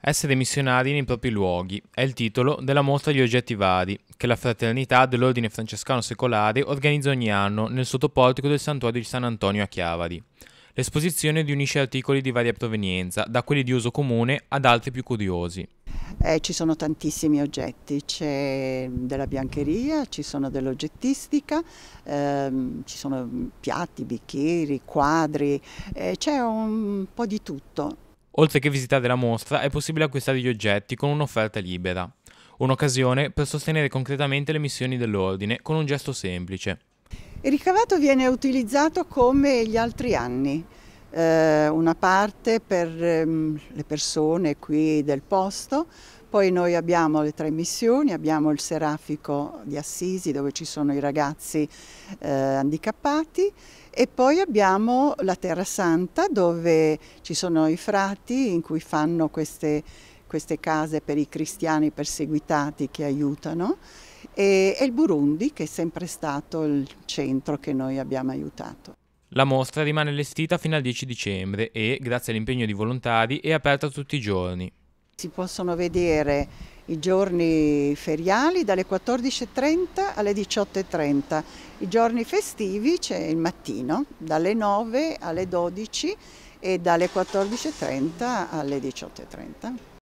Essere missionari nei propri luoghi è il titolo della mostra di oggetti vari che la Fraternità dell'Ordine Francescano Secolare organizza ogni anno nel sottoportico del Santuario di San Antonio a Chiavari. L'esposizione riunisce articoli di varia provenienza, da quelli di uso comune ad altri più curiosi. Eh, ci sono tantissimi oggetti, c'è della biancheria, ci sono dell'oggettistica, ehm, ci sono piatti, bicchieri, quadri, eh, c'è un po' di tutto Oltre che visitare la mostra è possibile acquistare gli oggetti con un'offerta libera, un'occasione per sostenere concretamente le missioni dell'ordine con un gesto semplice. Il ricavato viene utilizzato come gli altri anni, eh, una parte per ehm, le persone qui del posto, poi noi abbiamo le tre missioni, abbiamo il Serafico di Assisi dove ci sono i ragazzi eh, handicappati e poi abbiamo la Terra Santa dove ci sono i frati in cui fanno queste, queste case per i cristiani perseguitati che aiutano e, e il Burundi che è sempre stato il centro che noi abbiamo aiutato. La mostra rimane allestita fino al 10 dicembre e, grazie all'impegno di volontari, è aperta tutti i giorni. Si possono vedere i giorni feriali dalle 14.30 alle 18.30, i giorni festivi c'è il mattino dalle 9 alle 12 e dalle 14.30 alle 18.30.